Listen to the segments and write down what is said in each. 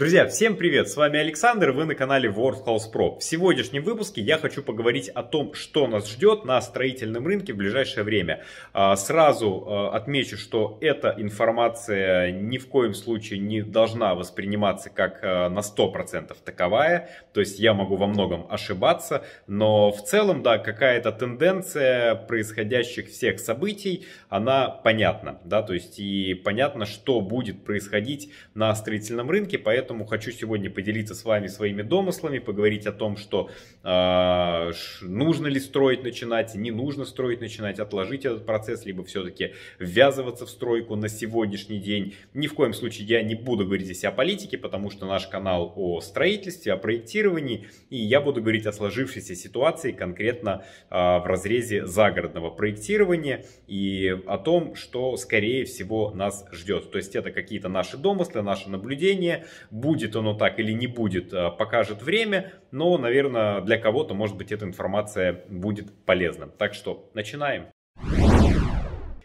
Друзья, всем привет! С вами Александр, вы на канале World House Pro. В сегодняшнем выпуске я хочу поговорить о том, что нас ждет на строительном рынке в ближайшее время. А, сразу а, отмечу, что эта информация ни в коем случае не должна восприниматься как а, на 100% таковая, то есть я могу во многом ошибаться, но в целом, да, какая-то тенденция происходящих всех событий, она понятна, да, то есть и понятно, что будет происходить на строительном рынке, поэтому поэтому хочу сегодня поделиться с вами своими домыслами, поговорить о том, что э, нужно ли строить начинать, не нужно строить начинать, отложить этот процесс, либо все-таки ввязываться в стройку на сегодняшний день. Ни в коем случае я не буду говорить здесь о политике, потому что наш канал о строительстве, о проектировании, и я буду говорить о сложившейся ситуации конкретно э, в разрезе загородного проектирования и о том, что скорее всего нас ждет. То есть это какие-то наши домыслы, наши наблюдения, Будет оно так или не будет, э, покажет время, но, наверное, для кого-то, может быть, эта информация будет полезна. Так что начинаем.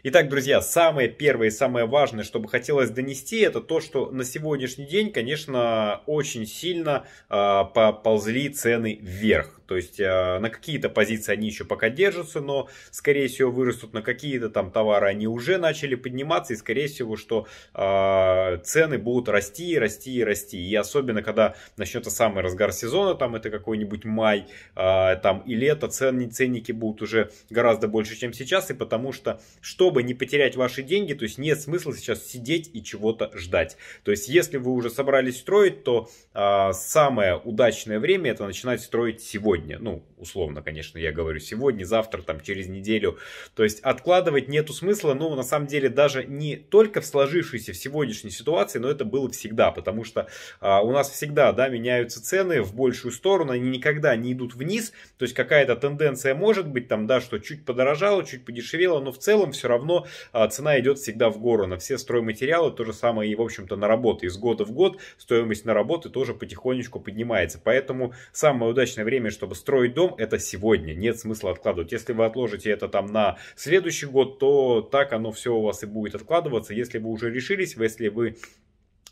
Итак, друзья, самое первое и самое важное, что бы хотелось донести, это то, что на сегодняшний день, конечно, очень сильно э, а, поползли цены вверх. То есть э, на какие-то позиции они еще пока держатся, но, скорее всего, вырастут на какие-то там товары, они уже начали подниматься, и, скорее всего, что э, цены будут расти, расти и расти. И особенно, когда начнется самый разгар сезона, там это какой-нибудь май, э, там и лето, цен, ценники будут уже гораздо больше, чем сейчас, и потому что, чтобы чтобы не потерять ваши деньги, то есть нет смысла сейчас сидеть и чего-то ждать. То есть если вы уже собрались строить, то э, самое удачное время это начинать строить сегодня. Ну, условно, конечно, я говорю сегодня, завтра, там, через неделю. То есть откладывать нету смысла, но на самом деле даже не только в сложившейся в сегодняшней ситуации, но это было всегда, потому что э, у нас всегда, да, меняются цены в большую сторону, они никогда не идут вниз, то есть какая-то тенденция может быть там, да, что чуть подорожало, чуть подешевело, но в целом все равно равно а, цена идет всегда в гору на все стройматериалы, то же самое и, в общем-то, на работы. Из года в год стоимость на работы тоже потихонечку поднимается. Поэтому самое удачное время, чтобы строить дом, это сегодня. Нет смысла откладывать. Если вы отложите это там на следующий год, то так оно все у вас и будет откладываться. Если вы уже решились, если вы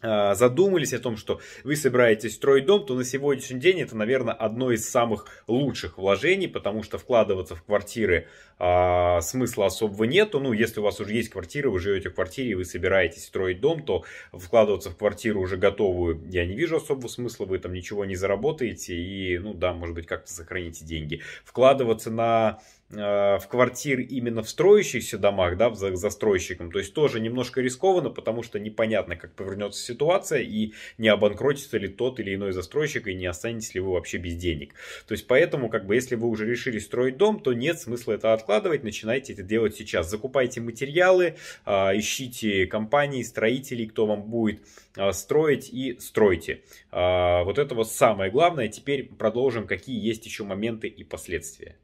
а, задумались о том, что вы собираетесь строить дом, то на сегодняшний день это, наверное, одно из самых лучших вложений, потому что вкладываться в квартиры а, смысла особого нету. Ну, если у вас уже есть квартира, вы живете в квартире, и вы собираетесь строить дом, то вкладываться в квартиру уже готовую я не вижу особого смысла, вы там ничего не заработаете и, ну да, может быть, как-то сохраните деньги. Вкладываться на Э, в квартир именно в строящихся домах, да, за застройщиком, то есть тоже немножко рискованно, потому что непонятно, как повернется ситуация и не обанкротится ли тот или иной застройщик и не останетесь ли вы вообще без денег. То есть поэтому, как бы, если вы уже решили строить дом, то нет смысла это откладывать, начинайте это делать сейчас. Закупайте материалы, э, ищите компании, строителей, кто вам будет э, строить и стройте. Вот это вот самое главное. Теперь продолжим, какие есть еще моменты и последствия.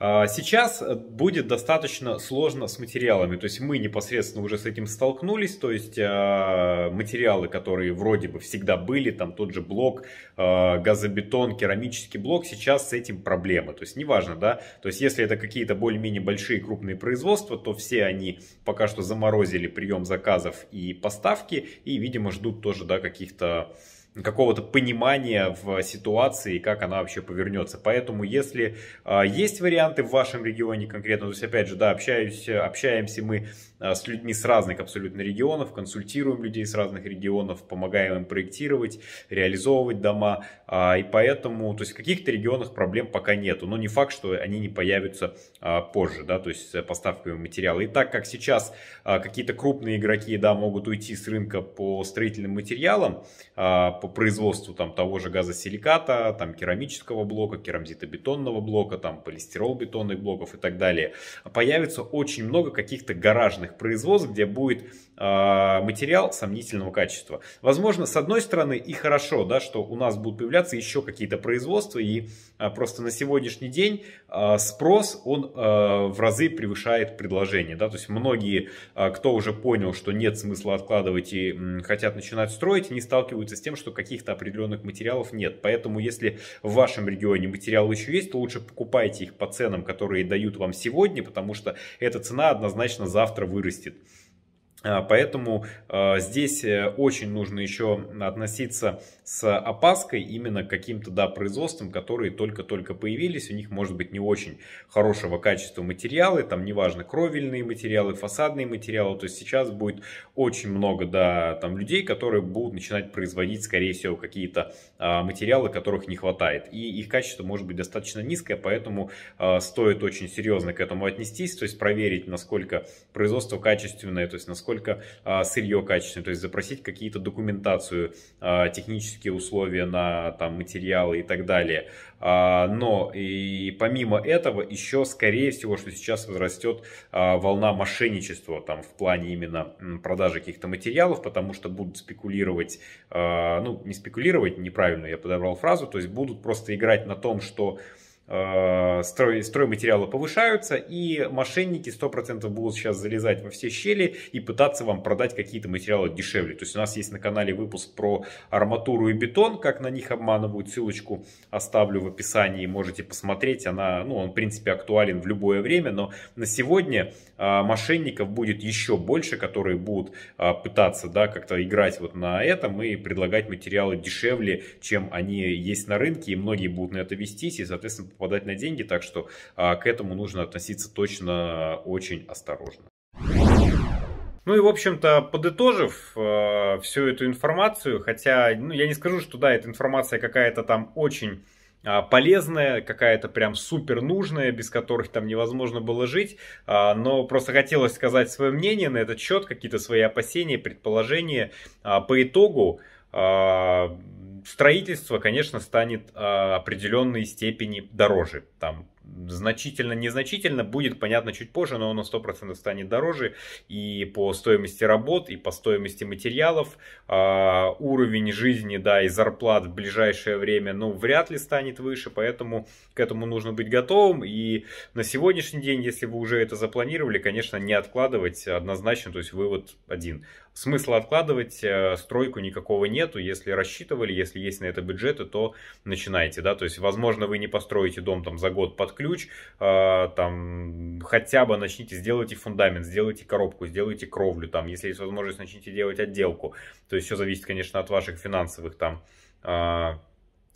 А, сейчас э, будет достаточно сложно с материалами, то есть мы непосредственно уже с этим столкнулись, то есть а, материалы, которые вроде бы всегда были, там тот же блок, а, газобетон, керамический блок, сейчас с этим проблемы, то есть неважно, да, то есть если это какие-то более-менее большие крупные производства, то все они пока что заморозили прием заказов и поставки и, видимо, ждут тоже, да, каких-то какого-то понимания в ситуации, как она вообще повернется. Поэтому, если э, есть варианты в вашем регионе конкретно, то есть, опять же, да, общаюсь, общаемся мы э, с людьми с разных абсолютно регионов, консультируем людей с разных регионов, помогаем им проектировать, реализовывать дома, э, и поэтому, то есть, в каких-то регионах проблем пока нету, но не факт, что они не появятся э, позже, да, то есть, поставками материала. И так как сейчас э, какие-то крупные игроки, да, могут уйти с рынка по строительным материалам, э, по производству там того же газосиликата, там керамического блока, керамзитобетонного блока, там полистирол бетонных блоков и так далее. Появится очень много каких-то гаражных производств, где будет э, материал сомнительного качества. Возможно, с одной стороны и хорошо, да, что у нас будут появляться еще какие-то производства и э, просто на сегодняшний день э, спрос он э, в разы превышает предложение, да, то есть многие, э, кто уже понял, что нет смысла откладывать и м, хотят начинать строить, не сталкиваются с тем, что что каких-то определенных материалов нет. Поэтому, если в вашем регионе материалы еще есть, то лучше покупайте их по ценам, которые дают вам сегодня, потому что эта цена однозначно завтра вырастет. А, поэтому а, здесь э, очень нужно еще относиться с опаской именно к каким-то да, производствам, которые только-только появились. У них может быть не очень хорошего качества материалы, там неважно кровельные материалы, фасадные материалы. То есть сейчас будет очень много да, там, людей, которые будут начинать производить, скорее всего, какие-то а, материалы, которых не хватает. И их качество может быть достаточно низкое, поэтому стоит очень серьезно к этому отнестись, то есть проверить, насколько производство качественное, то есть насколько насколько а, сырье качественное, то есть запросить какие-то документацию, а, технические условия на там, материалы и так далее. А, но и помимо этого еще, скорее всего, что сейчас возрастет волна мошенничества там, в плане именно продажи каких-то материалов, потому что будут спекулировать, ну не спекулировать, неправильно я подобрал фразу, то есть будут просто играть на том, что Э, строй, стройматериалы повышаются, и мошенники 100% будут сейчас залезать во все щели и пытаться вам продать какие-то материалы дешевле. То есть у нас есть на канале выпуск про арматуру и бетон, как на них обманывают, ссылочку оставлю в описании, можете посмотреть, она, ну, он в принципе актуален в любое время, но на сегодня э, мошенников будет еще больше, которые будут э, пытаться, да, как-то играть вот на этом и предлагать материалы дешевле, чем они есть на рынке, и многие будут на это вестись, и, соответственно, попадать на деньги, так что а, к этому нужно относиться точно очень осторожно. Ну и, в общем-то, подытожив э, всю эту информацию, хотя, ну, я не скажу, что, да, эта информация какая-то там очень а, полезная, какая-то прям супер нужная, без которых там невозможно было жить. Но просто хотелось сказать свое мнение на этот счет, какие-то свои опасения, предположения. По итогу строительство, конечно, станет а, определенной степени дороже. Там значительно, незначительно, будет понятно чуть позже, но оно 100% станет дороже и по стоимости работ, и по стоимости материалов. А, уровень жизни, да, и зарплат в ближайшее время, ну, вряд ли станет выше, поэтому к этому нужно быть готовым. И на сегодняшний день, если вы уже это запланировали, конечно, не откладывать однозначно, то есть вывод один смысла откладывать э, стройку никакого нету. Если рассчитывали, если есть на это бюджеты, то начинайте, да, то есть, возможно, вы не построите дом там за год под ключ, э, там, хотя бы начните, сделайте фундамент, сделайте коробку, сделайте кровлю, там, если есть возможность, начните делать отделку, то есть, все зависит, конечно, от ваших финансовых там э,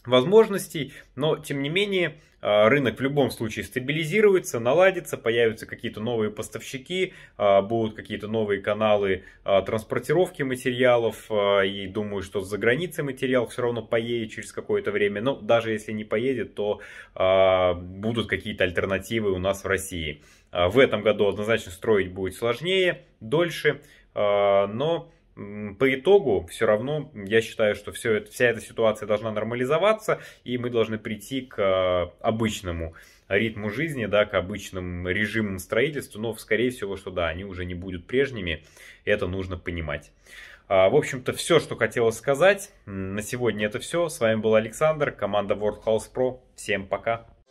возможностей, но тем не менее а, рынок в любом случае стабилизируется, наладится, появятся какие-то новые поставщики, а, будут какие-то новые каналы а, транспортировки материалов, и думаю, что за границей материал все равно поедет через какое-то время, но даже если не поедет, то будут какие-то альтернативы у нас в России. В этом году однозначно строить будет сложнее, дольше, но по итогу все равно я считаю, что все это, вся эта ситуация должна нормализоваться, и мы должны прийти к э, обычному ритму жизни, да, к обычным режимам строительства, но, скорее всего, что да, они уже не будут прежними, это нужно понимать. А, в общем-то, все, что хотелось сказать. На сегодня это все. С вами был Александр, команда World House Pro. Всем пока!